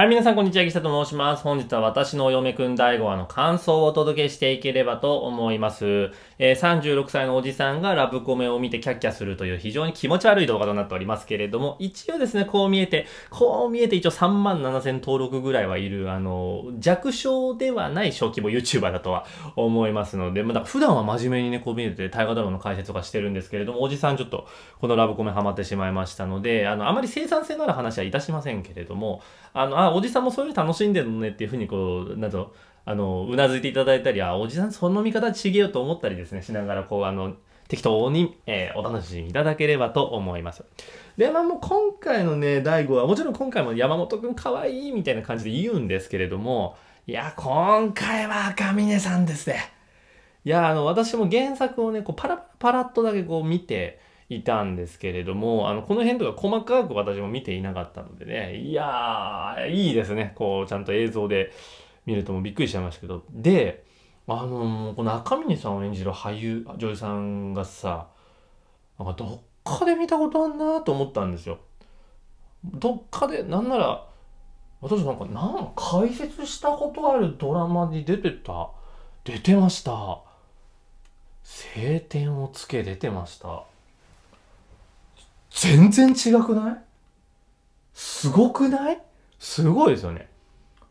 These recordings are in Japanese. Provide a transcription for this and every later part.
はい、皆さん、こんにちは。岸田と申します。本日は私のお嫁くん第5話の感想をお届けしていければと思います。えー、36歳のおじさんがラブコメを見てキャッキャするという非常に気持ち悪い動画となっておりますけれども、一応ですね、こう見えて、こう見えて一応3万7千登録ぐらいはいる、あの、弱小ではない小規模 YouTuber だとは思いますので、まだ普段は真面目にね、こう見えて大河ドラマの解説とかしてるんですけれども、おじさんちょっとこのラブコメハマってしまいましたので、あの、あまり生産性のある話はいたしませんけれども、あの、あおじさんもそういうの楽しんでるのねっていうふうにこうなんとあのうなずいていただいたりあおじさんその見方ちげえよと思ったりですねしながらこうあの適当に、えー、お楽しみいただければと思います。で、まあもう今回のね、第5話、もちろん今回も山本くんかわいいみたいな感じで言うんですけれども、いや、今回は赤嶺さんですね。いや、あの、私も原作をね、こうパラパラっとだけこう見て、いたんですけれども、あの、この辺とか細かく私も見ていなかったのでね、いやー、いいですね。こう、ちゃんと映像で見るともびっくりしちゃいましたけど。で、あのー、この赤峰さんを演じる俳優、女優さんがさ、なんかどっかで見たことあんなと思ったんですよ。どっかで、なんなら、私なんか、なん解説したことあるドラマに出てた。出てました。晴天をつけ出てました。全然違くないすごくないすごいですよね。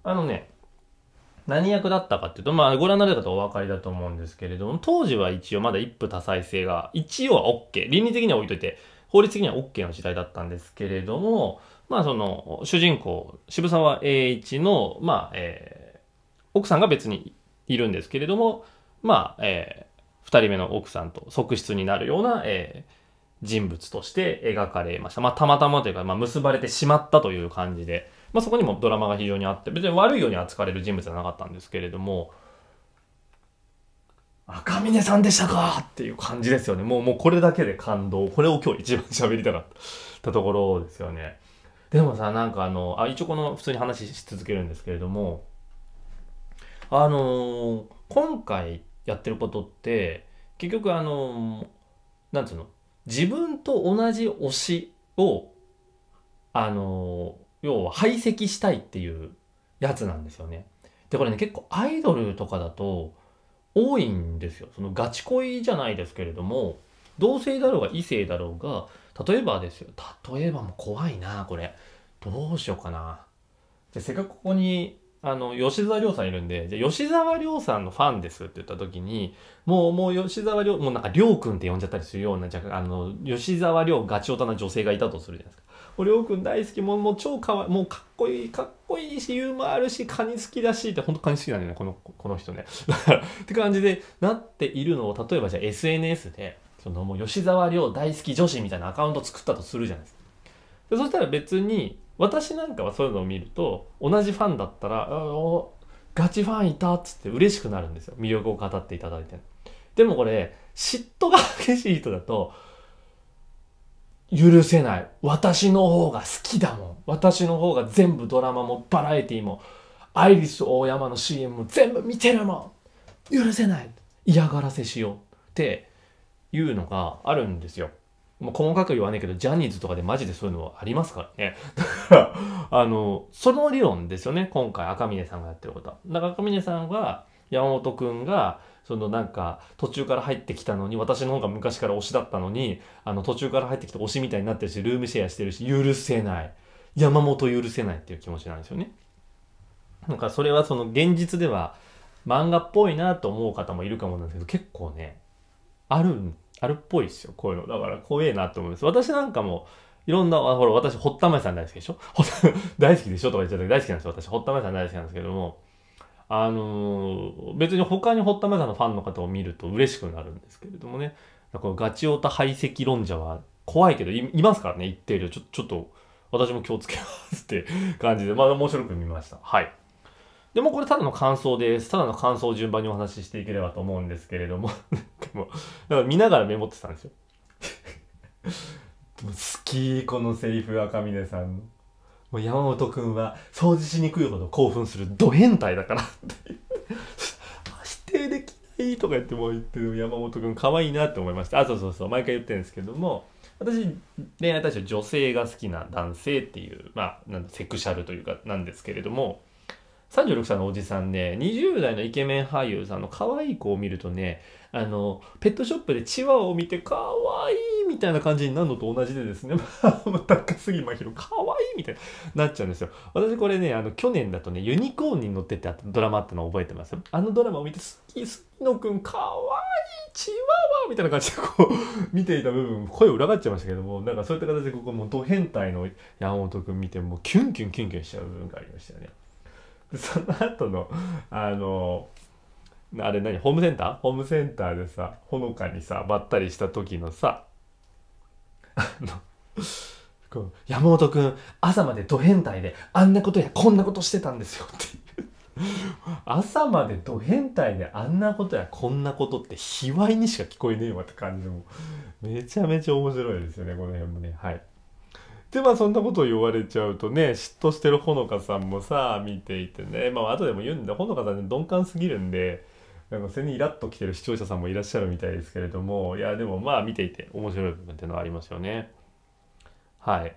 あのね、何役だったかっていうと、まあ、ご覧になる方お分かりだと思うんですけれども、当時は一応まだ一夫多妻制が、一応は OK。倫理的には置いといて、法律的には OK の時代だったんですけれども、まあ、その、主人公、渋沢栄一の、まあ、えー、奥さんが別にいるんですけれども、まあ、えー、二人目の奥さんと側室になるような、えー、人物として描かれました。まあ、たまたまというか、まあ、結ばれてしまったという感じで、まあ、そこにもドラマが非常にあって、別に悪いように扱われる人物じゃなかったんですけれども、赤嶺さんでしたかっていう感じですよね。もう、もうこれだけで感動。これを今日一番喋りたかったところですよね。でもさ、なんかあの、あ、一応この普通に話し続けるんですけれども、あのー、今回やってることって、結局あのー、なんつうの、自分と同じ推しを、あの、要は排斥したいっていうやつなんですよね。で、これね、結構アイドルとかだと多いんですよ。そのガチ恋じゃないですけれども、同性だろうが異性だろうが、例えばですよ。例えばも怖いな、これ。どうしようかな。ゃせっかくここにあの、吉沢亮さんいるんで、じゃ吉沢亮さんのファンですって言った時に、もう、もう吉沢亮、もうなんか亮くんって呼んじゃったりするような、じゃあ、の、吉沢亮ガチオタな女性がいたとするじゃないですか。もう亮くん大好き、もう、もう超かわいもうかっこいい、かっこいいし、ユーモアあるし、カニ好きだし、って本当カニ好きなんだよね、この、この人ね。だから、って感じでなっているのを、例えばじゃあ SNS で、そのもう吉沢亮大好き女子みたいなアカウント作ったとするじゃないですか。でそしたら別に、私なんかはそういうのを見ると同じファンだったら「ガチファンいた」っつって嬉しくなるんですよ魅力を語っていただいてでもこれ嫉妬が激しい人だと許せない私の方が好きだもん私の方が全部ドラマもバラエティもアイリス大山の CM も全部見てるもん許せない嫌がらせしようっていうのがあるんですよま細かく言わねえけど、ジャニーズとかでマジでそういうのはありますからね。だから、あの、その理論ですよね、今回赤嶺さんがやってることは。だから赤嶺さんは、山本くんが、そのなんか、途中から入ってきたのに、私の方が昔から推しだったのに、あの、途中から入ってきて推しみたいになってるし、ルームシェアしてるし、許せない。山本許せないっていう気持ちなんですよね。なんかそれはその現実では漫画っぽいなと思う方もいるかもなんですけど、結構ね、あるんあるっぽいですよ、こういうの。だから怖えなと思います。私なんかも、いろんな、ほら、私、堀田真由さん大好きでしょ 大好きでしょとか言っちゃったけど、大好きなんですよ。私、堀田真由さん大好きなんですけども、あのー、別に他に堀田真由さんのファンの方を見ると嬉しくなるんですけれどもね、このガチオタ排斥論者は怖いけどい、いますからね、一定量。ちょちょっと、私も気をつけますって 感じで、まあ面白く見ました。はい。でもこれただの感想です。ただの感想を順番にお話ししていければと思うんですけれどももだから見ながらメモってたんですよ好きこのセリフ赤嶺さんのもう山本君は掃除しにくいほど興奮するド変態だからって否定できないとか言っても言って山本君可愛いなって思いましたあそうそうそう毎回言ってるんですけども私恋愛対象女性が好きな男性っていうまあなんセクシャルというかなんですけれども36歳のおじさんね20代のイケメン俳優さんの可愛い子を見るとねあのペットショップでチワワを見てかわいいみたいな感じになるのと同じでですね 高杉真宙かわいいみたいになっちゃうんですよ私これねあの去年だとねユニコーンに乗ってたドラマあったの覚えてますあのドラマを見て好き好きのくんかわいいチワワみたいな感じでこう 見ていた部分声を裏返っちゃいましたけどもなんかそういった形でここもうド変態の山本君見てもうキュンキュンキュンキュンしちゃう部分がありましたよねその後のあのあれ何ホームセンターホームセンターでさほのかにさばったりした時のさあの山本君朝までド変態であんなことやこんなことしてたんですよっていう朝までド変態であんなことやこんなことって卑猥にしか聞こえねえわって感じもめちゃめちゃ面白いですよねこの辺もねはい。でまあそんなことを言われちゃうとね嫉妬してるほのかさんもさ見ていてねまあ後でも言うんでほのかさんね鈍感すぎるんでなんかそれにイラッときてる視聴者さんもいらっしゃるみたいですけれどもいやでもまあ見ていて面白い部分っていうのはありますよねはい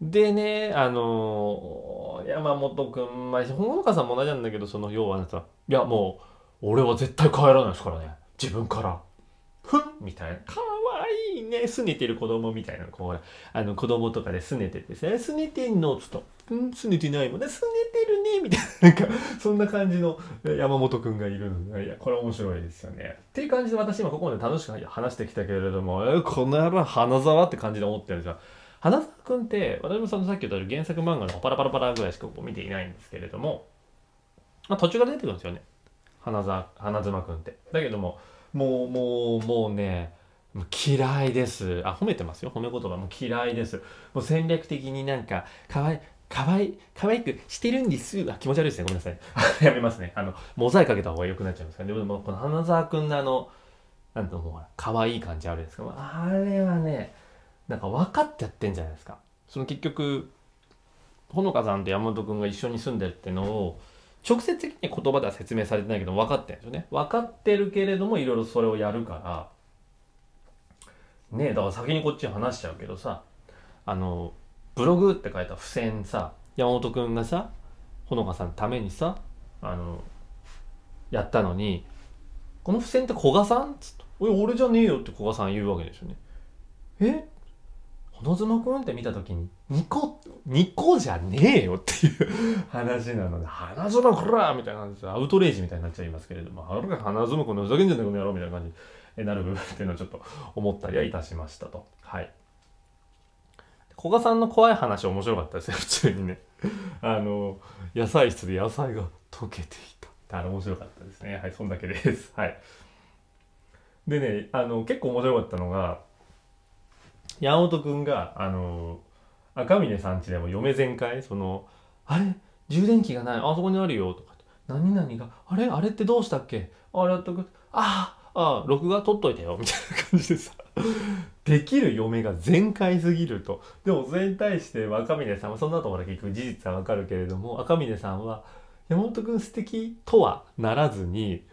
でねあのー、山本君まあほのかさんも同じなんだけどその要はあいやもう俺は絶対帰らないですからね自分からふんみたいなかわいいね拗ねてる子供みたいなこうあの子供とかで拗ねててすね拗ねてんのっつっうん拗ねてないもんね拗ねてるねみたいなんかそんな感じの山本君がいるのいやこれ面白いですよねっていう感じで私今ここまで楽しく話してきたけれどもえこの野郎花沢って感じで思ってるんですよ花沢君って私もさのさっき言った原作漫画のパラパラパラぐらいしか見ていないんですけれども、まあ、途中から出てくるんですよね花沢花妻君ってだけどももうもうもうね嫌いです。あ、褒めてますよ。褒め言葉も嫌いです。もう戦略的になんか、かわい、可愛い可愛くしてるんですあ気持ち悪いですねごめんなさい やめますねあのモザイクかけた方が良くなっちゃいますから、ね、でもこの花澤君のあのなんともうほら可愛い感じあるんですけどあれはねなんか分かってやってんじゃないですかその結局ほのかさんと山本君が一緒に住んでるってのを直接的に言葉では説明されてないけど分かってるんですよね分かってるけれどもいろいろそれをやるからねえだから先にこっち話しちゃうけどさあのブログって書いた付箋さ山本君がさほのかさんのためにさあのやったのにこの付箋って古賀さんっつって「俺じゃねえよ」って古賀さん言うわけですよね。え小妻くんって見た時に「ニコニコじゃねえよ」っていう 話なので「花園こら!」みたいな感じでアウトレイジみたいになっちゃいますけれども「あれ花園くんのふざけんじゃねえこの野郎」みたいな感じになる部分っていうのはちょっと思ったりはいたしましたと。はい古賀さんの怖い話面白かったですよ 普通にねあの野菜室で野菜が溶けていたあれ面白かったですねはいそんだけですはいでねあの結構面白かったのが山本君があの赤嶺さんちでも嫁全開そのあれ充電器がないあそこにあるよとか何々があれあれってどうしたっけあれあっとくああああ録画撮っといてよみたいな感じでさ できる嫁が全開すぎるとでもそれに対して赤嶺さんはそのころで結局事実はわかるけれども赤嶺さんは山本君素敵とはならずに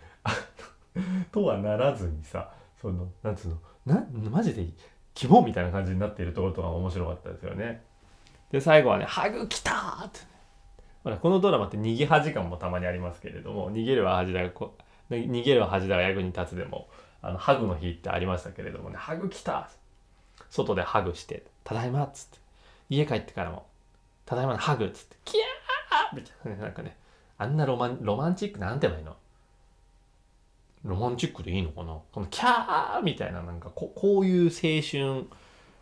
とはならずにさそのなんつうのなマジで希望みたいな感じになっているところとか面白かったですよね。で最後はね「ハグきた!」って、ね、このドラマって逃げ恥感もたまにありますけれども逃げるは恥だがこ逃げる恥だが役に立つでもあのハグの日ってありましたけれどもねハグ来た外でハグして「ただいま」っつって家帰ってからも「ただいまのハグ」っつって「キャー!」みたいななんかねあんなロマンロマンチックなんて言えばいいのロマンチックでいいのかなこのキャーみたいななんかここういう青春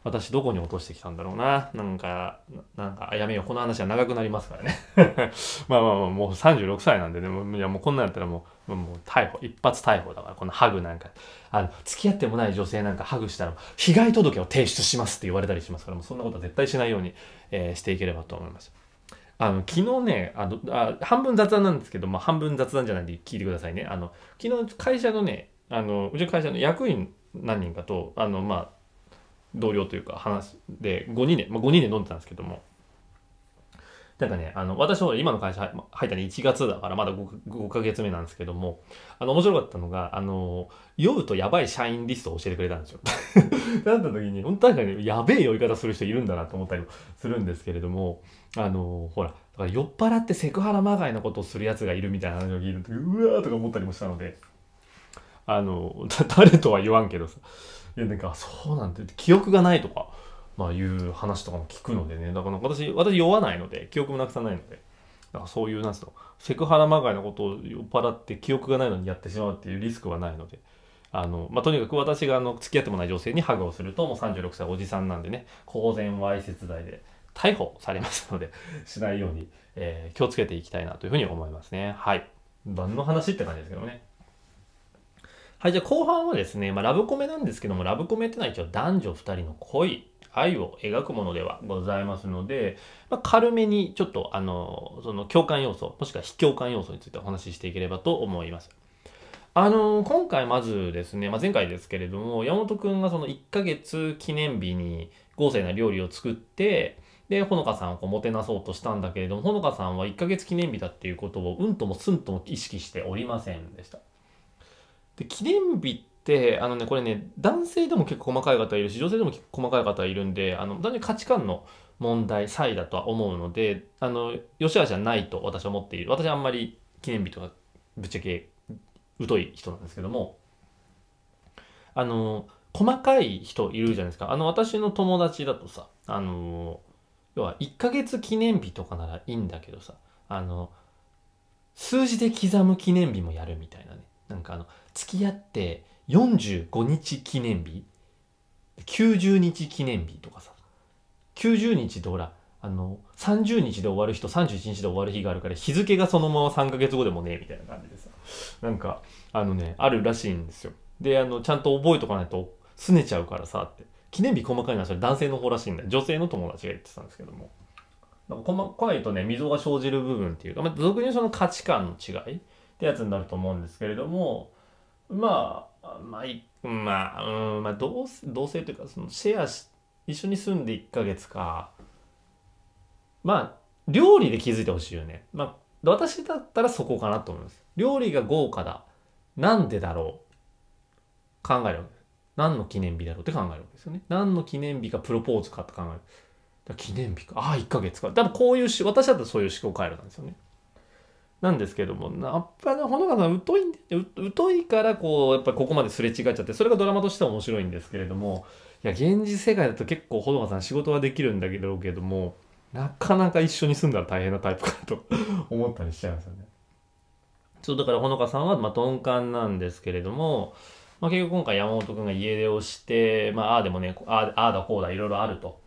私どこに落としてきたんだろうな。なんか、なんか、やめよう。この話は長くなりますからね。まあまあまあ、もう36歳なんでね、もういやもうこんなんやったらもう、もう逮捕、一発逮捕だから、このハグなんか、あの、付き合ってもない女性なんかハグしたら、被害届を提出しますって言われたりしますから、もうそんなことは絶対しないように、えー、していければと思います。あの昨日ねあのあ、半分雑談なんですけど、まあ、半分雑談じゃないんで聞いてくださいね。あの昨日会社のね、あのうちの会社の役員何人かと、あのまあ、同僚というか話で5人で、まあ、5人で飲んでたんですけどもなんかね、あの、私も今の会社入ったの1月だから、まだ 5, 5ヶ月目なんですけども、あの、面白かったのが、あの、酔うとやばい社員リストを教えてくれたんですよ。なった時に、本当なんかね、やべえ酔い方する人いるんだなと思ったりもするんですけれども、あの、ほら、酔っ払ってセクハラまがいのことをするやつがいるみたいな話を聞いるうわーとか思ったりもしたので、あの、誰とは言わんけどさ、やなんかそうなんて記憶がないとか、まあ、いう話とかも聞くのでねだから私私酔わないので記憶もなくさないのでだからそういうなんつうのセクハラまがいのことを酔っ払って記憶がないのにやってしまうっていうリスクはないので。あのまあ、とにかく私があの付き合ってもない女性にハグをするともう36歳おじさんなんでね公然わいせつ罪で逮捕されますので しないように、えー、気をつけていきたいなというふうに思いますねはい何の話って感じですけどねはい、じゃあ後半はですね、まあ、ラブコメなんですけども、ラブコメってのは一応男女2人の恋、愛を描くものではございますので、まあ、軽めにちょっと、あの、その共感要素、もしくは非共感要素についてお話ししていければと思います。あの今回まずですね、まあ、前回ですけれども、山本くんがその1ヶ月記念日に豪勢な料理を作って、で、ほのかさんをこうもてなそうとしたんだけれども、ほのかさんは1ヶ月記念日だっていうことをうんともすんとも意識しておりませんでした。で記念日ってあのねこれね男性でも結構細かい方いるし女性でも結構細かい方いるんであの単純に価値観の問題差異だとは思うのであの吉原じゃないと私は思っている私はあんまり記念日とかぶっちゃけ疎い人なんですけどもあの細かい人いるじゃないですかあの私の友達だとさあの要は1ヶ月記念日とかならいいんだけどさあの数字で刻む記念日もやるみたいなねなんかあの付き合って45日記念日90日記念日とかさ90日ってほらあの30日で終わる日と31日で終わる日があるから日付がそのまま3ヶ月後でもねみたいな感じでさなんかあのねあるらしいんですよであのちゃんと覚えとかないと拗ねちゃうからさって記念日細かいのはそれ男性の方らしいんだ女性の友達が言ってたんですけども細かいとね溝が生じる部分っていうか、まあ、俗にその価値観の違いってやつになると思うんですけれども、まあ、まあ、まあ、うん、まあ同、同というか、そのシェアし、一緒に住んで1ヶ月か、まあ、料理で気づいてほしいよね。まあ、私だったらそこかなと思います。料理が豪華だ。なんでだろう考えるわけです。何の記念日だろうって考えるわけですよね。何の記念日かプロポーズかって考える。記念日か。ああ、1ヶ月か。多分こういうし、私だったらそういう思考回路なんですよね。なんですけども、やっぱほのかさん疎い疎いからこう、やっぱりここまですれ違っちゃって、それがドラマとしては面白いんですけれども、いや、現実世界だと結構ほのかさん仕事はできるんだけど、けども、なかなか一緒に住んだら大変なタイプかなと 思ったりしちゃいますよね。そう、だからほのかさんは、まあ、鈍感なんですけれども、まあ、結局今回山本君が家出をして、まあ、ああでもね、ああだこうだいろいろあると。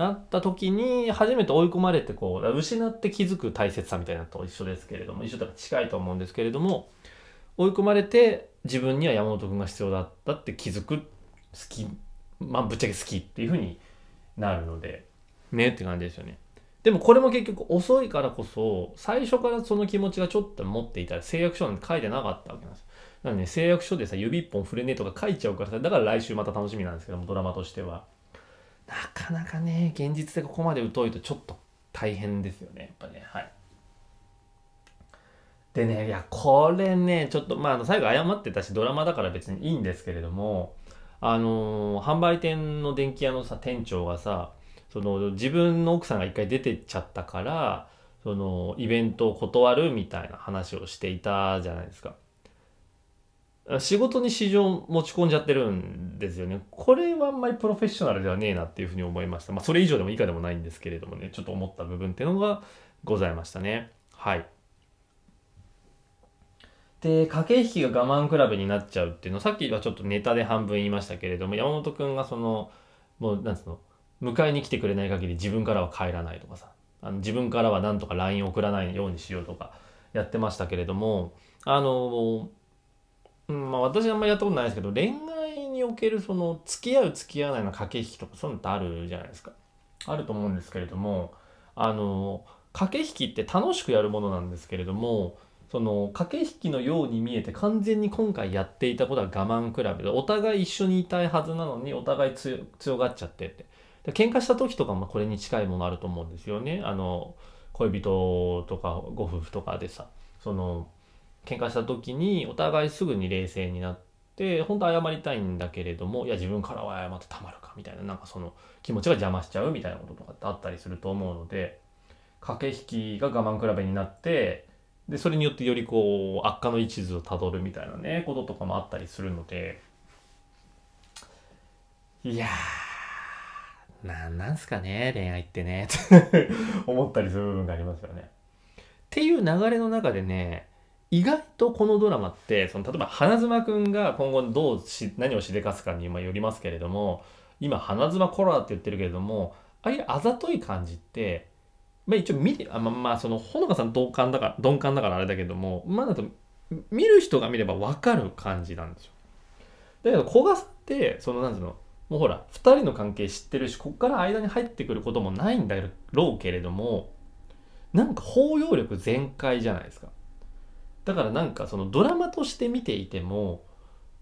なった時に初めて追い込まれてこう失って気づく大切さみたいなと一緒ですけれども一緒だから近いと思うんですけれども追い込まれて自分には山本君が必要だったって気づく好きまあぶっちゃけ好きっていう風になるのでねって感じですよね。でもこれも結局遅いからこそ最初からその気持ちがちょっと持っていたら誓約書なんて書いてなかったわけなんですよ。なんで、ね、誓約書でさ指一本触れねえとか書いちゃうからさだから来週また楽しみなんですけどもドラマとしては。なかなかね現実でここまで疎いとちょっと大変ですよねやっぱねはいでねいやこれねちょっとまあ最後謝ってたしドラマだから別にいいんですけれどもあのー、販売店の電気屋のさ店長がさその自分の奥さんが一回出てっちゃったからそのイベントを断るみたいな話をしていたじゃないですか。仕事に市場持ち込んじゃってるんですよね。これはあんまりプロフェッショナルではねえなっていうふうに思いました。まあ、それ以上でも以下でもないんですけれどもね、ちょっと思った部分っていうのがございましたね。はい。で、駆け引きが我慢比べになっちゃうっていうの、さっきはちょっとネタで半分言いましたけれども、山本君がその、もう、なんつうの、迎えに来てくれない限り自分からは帰らないとかさ、あの自分からはなんとか LINE 送らないようにしようとかやってましたけれども、あの、うんまあ、私あんまりやったことないですけど恋愛におけるその付き合う付き合わないの駆け引きとかそういうのってあるじゃないですかあると思うんですけれどもあの駆け引きって楽しくやるものなんですけれどもその駆け引きのように見えて完全に今回やっていたことは我慢比べでお互い一緒にいたいはずなのにお互い強がっちゃってってで喧嘩した時とかもこれに近いものあると思うんですよねあの恋人とかご夫婦とかでさその喧嘩した時にお互いすぐに冷静になって本当謝りたいんだけれどもいや自分からは謝ってたまるかみたいななんかその気持ちが邪魔しちゃうみたいなこととかってあったりすると思うので駆け引きが我慢比べになってでそれによってよりこう悪化の一途をたどるみたいなねこととかもあったりするのでいやーなんなんすかね恋愛ってね 思ったりする部分がありますよね。っていう流れの中でね意外とこのドラマってその例えば花妻くんが今後どうし何をしでかすかによりますけれども今花妻コロナって言ってるけれどもああいうあざとい感じってまあ一応見てあまあまあそのほのかさん鈍感だから鈍感だからあれだけどもまあだと見る人が見れば分かる感じなんですよだけど古賀さってその何ていうのもうほら2人の関係知ってるしこっから間に入ってくることもないんだろうけれどもなんか包容力全開じゃないですかだからなんかそのドラマとして見ていても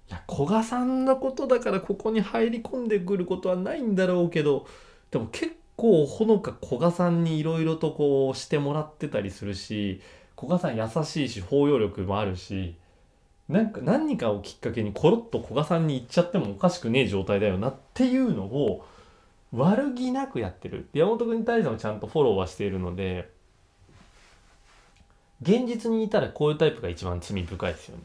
いや古賀さんのことだからここに入り込んでくることはないんだろうけどでも結構ほのか古賀さんにいろいろとこうしてもらってたりするし古賀さん優しいし包容力もあるしなんか何かをきっかけにコロッと古賀さんに行っちゃってもおかしくねえ状態だよなっていうのを悪気なくやってる山本君に対してもちゃんとフォローはしているので。現実にいたらこういうタイプが一番罪深いですよね。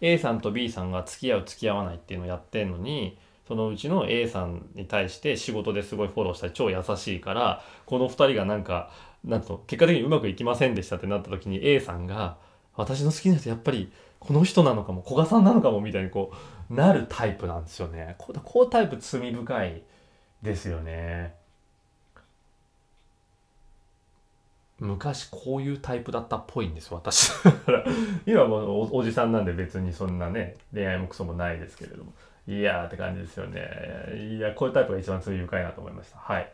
A さんと B さんが付き合う付き合わないっていうのをやってんのにそのうちの A さんに対して仕事ですごいフォローしたり超優しいからこの2人がなんかなんと結果的にうまくいきませんでしたってなった時に A さんが私の好きな人やっぱりこの人なのかも古賀さんなのかもみたいにこうなるタイプなんですよね。こううタイプ罪深いですよね。昔こういうタイプだったっぽいんです私 今もおじさんなんで別にそんなね恋愛もクソもないですけれどもいやーって感じですよねいやこういうタイプが一番強い愉快なと思いましたはい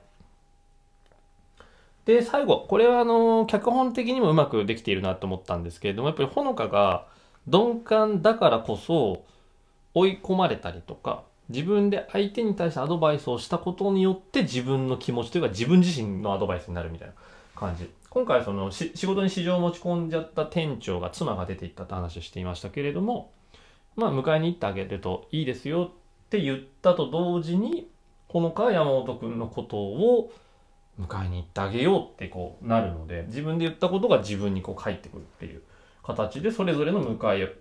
で最後これはあの脚本的にもうまくできているなと思ったんですけれどもやっぱりほのかが鈍感だからこそ追い込まれたりとか自分で相手に対してアドバイスをしたことによって自分の気持ちというか自分自身のアドバイスになるみたいな感じ今回その仕事に市場を持ち込んじゃった店長が妻が出て行ったって話をしていましたけれどもまあ迎えに行ってあげるといいですよって言ったと同時にほのか山本君のことを迎えに行ってあげようってこうなるので自分で言ったことが自分にこう返ってくるっていう形でそれぞれの迎え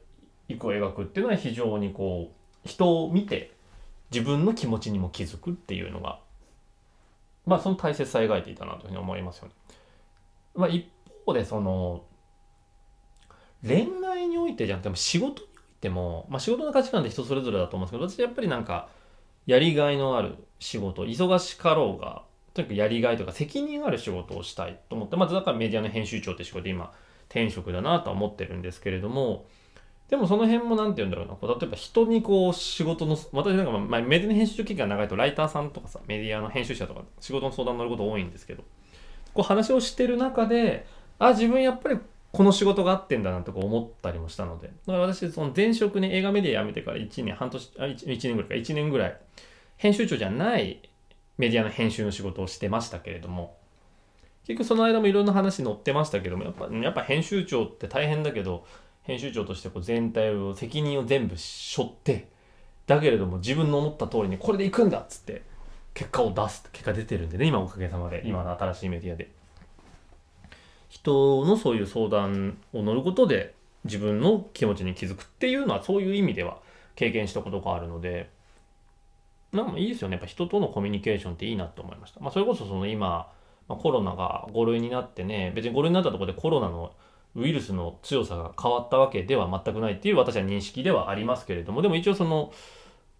行くを描くっていうのは非常にこう人を見て自分の気持ちにも気づくっていうのがまあその大切さ描いていたなというふうに思いますよね。まあ、一方でその恋愛においてじゃなくても仕事においても、まあ、仕事の価値観って人それぞれだと思うんですけど私やっぱりなんかやりがいのある仕事忙しかろうがとにかくやりがいとか責任ある仕事をしたいと思ってまずだからメディアの編集長って仕事で今転職だなとは思ってるんですけれどもでもその辺も何て言うんだろうなこう例えば人にこう仕事の私なんか、まあ、メディアの編集長期間長いとライターさんとかさメディアの編集者とか仕事の相談乗ること多いんですけどこう話をしてる中であ自分やっぱりこの仕事が合ってんだなとか思ったりもしたので私その前職に映画メディア辞めてから1年半年あ 1, 年ぐらいか1年ぐらい編集長じゃないメディアの編集の仕事をしてましたけれども結局その間もいろんな話載ってましたけどもやっぱやっぱ編集長って大変だけど編集長としてこう全体を責任を全部背負ってだけれども自分の思った通りにこれでいくんだっつって結果を出す結果出てるんでね今おかげさまで今の新しいメディアで人のそういう相談を乗ることで自分の気持ちに気づくっていうのはそういう意味では経験したことがあるのでなんいいですよねやっぱ人とのコミュニケーションっていいなと思いました、まあ、それこそその今、まコロナが5類になってね別に5類になったところでコロナのウイルスの強さが変わったわけでは全くないっていう私は認識ではありますけれどもでも一応その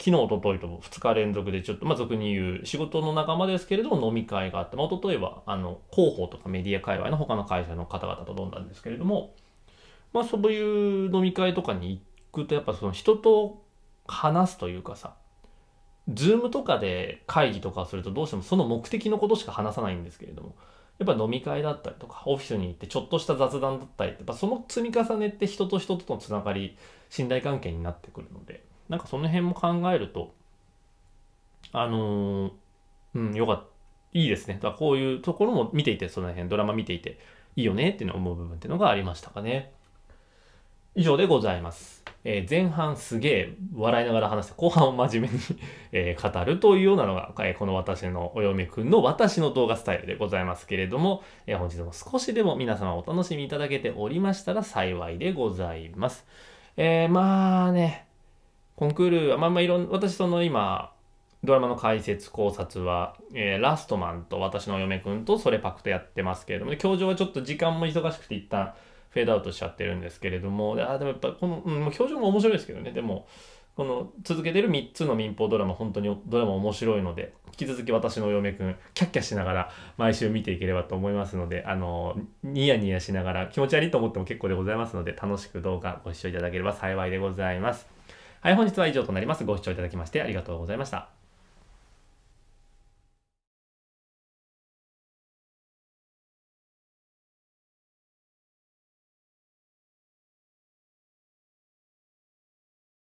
昨日、おとといと2日連続でちょっと、まあ、俗に言う仕事の仲間ですけれども飲み会があって、まあ、おとといはあの広報とかメディア界隈の他の会社の方々と飲んだんですけれども、まあ、そういう飲み会とかに行くとやっぱその人と話すというかさ、ズームとかで会議とかするとどうしてもその目的のことしか話さないんですけれども、やっぱ飲み会だったりとか、オフィスに行ってちょっとした雑談だったり、やっぱその積み重ねって人と人とのつながり、信頼関係になってくるので、なんかその辺も考えると、あのー、うん、よかった。いいですね。だこういうところも見ていて、その辺、ドラマ見ていて、いいよねっていうの思う部分っていうのがありましたかね。以上でございます。えー、前半すげえ笑いながら話して、後半を真面目に え語るというようなのが、えー、この私のお嫁くんの私の動画スタイルでございますけれども、えー、本日も少しでも皆様お楽しみいただけておりましたら幸いでございます。えー、まあね、コンクール、まあまあいろん、私その今、ドラマの解説考察は、えー、ラストマンと私のお嫁くんとそれパクとやってますけれども、教場はちょっと時間も忙しくて一旦フェードアウトしちゃってるんですけれども、あでもやっぱこの、うん、教場も面白いですけどね、でも、この続けてる3つの民放ドラマ、本当にドラマ面白いので、引き続き私のお嫁くん、キャッキャしながら毎週見ていければと思いますので、あの、ニヤニヤしながら気持ち悪いと思っても結構でございますので、楽しく動画ご視聴いただければ幸いでございます。はい、本日は以上となります。ご視聴いただきましてありがとうございました。